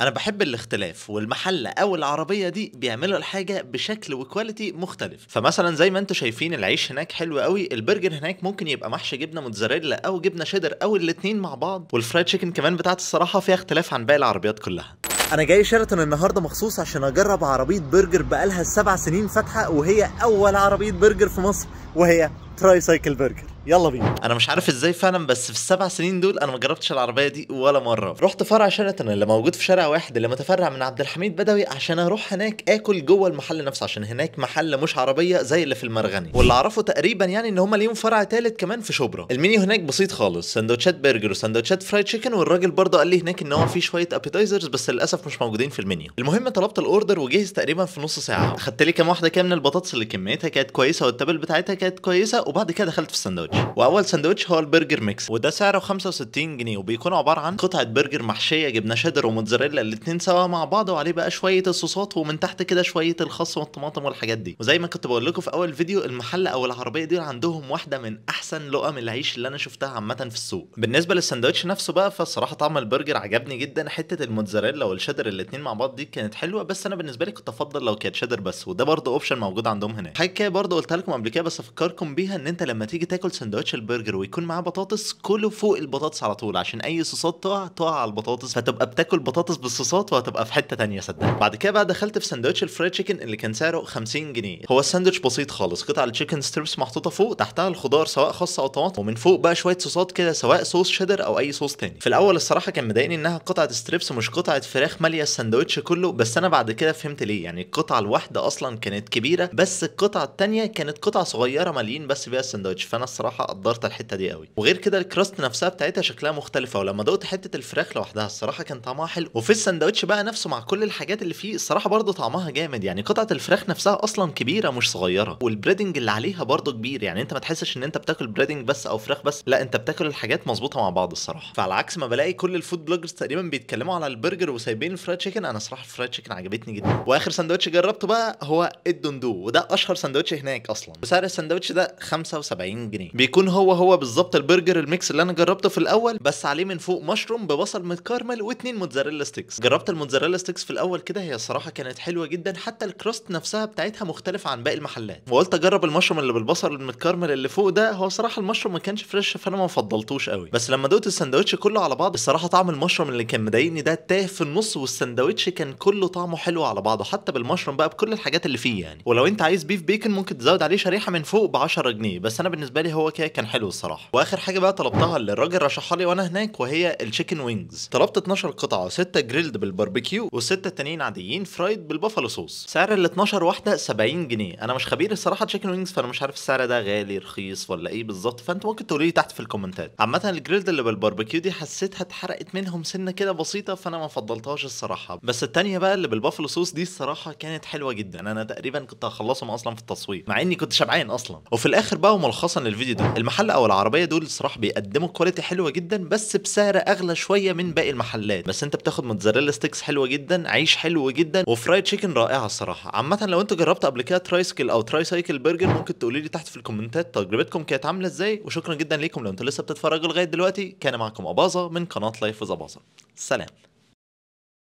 انا بحب الاختلاف والمحله او العربيه دي بيعملوا الحاجه بشكل وكواليتي مختلف فمثلا زي ما انتم شايفين العيش هناك حلو قوي البرجر هناك ممكن يبقى محشي جبنه موتزاريلا او جبنه شيدر او الاتنين مع بعض والفرايد تشيكن كمان بتاعت الصراحه فيها اختلاف عن باقي العربيات كلها انا جاي شيراتون النهارده مخصوص عشان اجرب عربيه برجر بقالها سبع سنين فاتحه وهي اول عربيه برجر في مصر وهي تراي سايكل برجر يلا بينا انا مش عارف ازاي فعلا بس في السبع سنين دول انا ما جربتش العربيه دي ولا مره رحت فرع شيراتون اللي موجود في شارع واحد اللي متفرع من عبد الحميد بدوي عشان اروح هناك اكل جوه المحل نفسه عشان هناك محل مش عربيه زي اللي في المرغني واللي اعرفه تقريبا يعني ان هم ليهم فرع ثالث كمان في شبرا المنيو هناك بسيط خالص سندوتشات برجر وسندوتشات فرايد تشيكن والراجل برضه قال لي هناك ان هو في شويه ابيتايزرز بس للاسف مش موجودين في المنيو المهم طلبت الاوردر وجهز تقريبا في نص ساعه خدت لي كام واحده كام من البطاطس اللي كميتها كانت كويسه والتبل بتاعتها كانت كويسه وبعد كده دخلت في السندوتش ساندوتش واول ساندوتش هو البرجر ميكس وده سعره 65 جنيه وبيكون عباره عن قطعه برجر محشيه جبنه شادر وموتزاريلا الاثنين سوا مع بعض وعليه بقى شويه الصوصات ومن تحت كده شويه الخس والطماطم والحاجات دي وزي ما كنت بقول لكم في اول فيديو المحل او العربيه دي عندهم واحده من احسن لقم العيش اللي انا شفتها عامه في السوق بالنسبه للساندوتش نفسه بقى فالصراحه طعم البرجر عجبني جدا حته الموتزاريلا والشادر الاثنين مع بعض دي كانت حلوه بس انا بالنسبه لي كنت افضل لو كانت شادر بس وده برضه اوبشن موجود عندهم هناك حاجه برضه قلتها لكم قبل كده بس افكركم بيها ان انت لما تيجي تاكل سندوتش البرجر ويكون معاه بطاطس كله فوق البطاطس على طول عشان اي صوصات تقع تقع على البطاطس فتبقى بتاكل بطاطس بالصوصات وهتبقى في حته ثانيه صدق بعد كده بقى دخلت في سندوتش الفرايد تشيكن اللي كان سعره 50 جنيه هو الساندوتش بسيط خالص قطع التشيكن ستريبس محطوطه فوق تحتها الخضار سواء خاصه او طماطم ومن فوق بقى شويه صوصات كده سواء صوص شيدر او اي صوص ثاني في الاول الصراحه كان مضايقني انها قطعه ستريبس مش قطعه فراخ ماليه الساندوتش كله بس انا بعد كده فهمت ليه يعني القطعه الواحده اصلا كانت كبيره بس القطعه الثانيه كانت قطعه صغيره ماليين بس بيها الساندوتش فانا الصراحه الصراحه قدرت الحته دي قوي وغير كده الكراست نفسها بتاعتها شكلها مختلفه ولما دقت حته الفراخ لوحدها الصراحه كان طعمها حلو وفي السندوتش بقى نفسه مع كل الحاجات اللي فيه الصراحه برضه طعمها جامد يعني قطعه الفراخ نفسها اصلا كبيره مش صغيره والبريدنج اللي عليها برضه كبير يعني انت ما تحسش ان انت بتاكل بريدنج بس او فراخ بس لا انت بتاكل الحاجات مظبوطه مع بعض الصراحه فعلى عكس ما بلاقي كل الفود بلوجرز تقريبا بيتكلموا على البرجر وسايبين الفرايد تشيكن انا صراحه الفرايد تشيكن عجبتني جدا واخر سندوتش جربته بقى هو الدندو وده اشهر سندوتش هناك اصلا وسعر السندوتش ده 75 جنيه بيكون هو هو بالظبط البرجر الميكس اللي انا جربته في الاول بس عليه من فوق مشروم ببصل متكرمل واتنين موتزاريلا ستيكس جربت الموتزاريلا ستيكس في الاول كده هي الصراحه كانت حلوه جدا حتى الكراست نفسها بتاعتها مختلفه عن باقي المحلات وقلت اجرب المشروم اللي بالبصل المتكرمل اللي فوق ده هو صراحه المشروم ما كانش فريش فانا ما فضلتوش قوي بس لما دوت الساندوتش كله على بعض الصراحه طعم المشروم اللي كان مضايقني ده تاه في النص والساندوتش كان كله طعمه حلو على بعضه حتى بالمشروم بقى بكل الحاجات اللي فيه يعني ولو انت عايز بيف بيكن ممكن تزود عليه شريحه من فوق ب 10 جنيه بس انا بالنسبه لي هو كده كان حلو الصراحه واخر حاجه بقى طلبتها اللي الراجل رشحها لي وانا هناك وهي التشيكن وينجز طلبت 12 قطعه 6 جريلد بالباربيكيو و6 التانيين عاديين فرايد بالبافالو صوص سعر ال 12 واحده 70 جنيه انا مش خبير الصراحه تشيكن وينجز فانا مش عارف السعر ده غالي رخيص ولا ايه بالظبط فانت ممكن تقولي لي تحت في الكومنتات عامه الجريلد اللي بالباربيكيو دي حسيتها اتحرقت منهم سنه كده بسيطه فانا ما فضلتهاش الصراحه بس التانيه بقى اللي بالبافلو صوص دي الصراحه كانت حلوه جدا انا تقريبا كنت هخلصهم اصلا في التصوير مع اني كنت شبعان اصلا وفي الاخر بقى وملخصا للفيديو ده المحل او العربيه دول الصراحه بيقدموا كواليتي حلوه جدا بس بسعر اغلى شويه من باقي المحلات بس انت بتاخد موتزاريلا ستيكس حلوه جدا عيش حلو جدا وفرايد تشيكن رائعه الصراحه عامه لو انتوا جربتوا قبل كده ترايسكل او تراي سايكل برجر ممكن تقولوا لي تحت في الكومنتات تجربتكم كانت عامله ازاي وشكرا جدا ليكم لو انتوا لسه بتتفرجوا لغايه دلوقتي كان معاكم اباظه من قناه لايف وزباظه سلام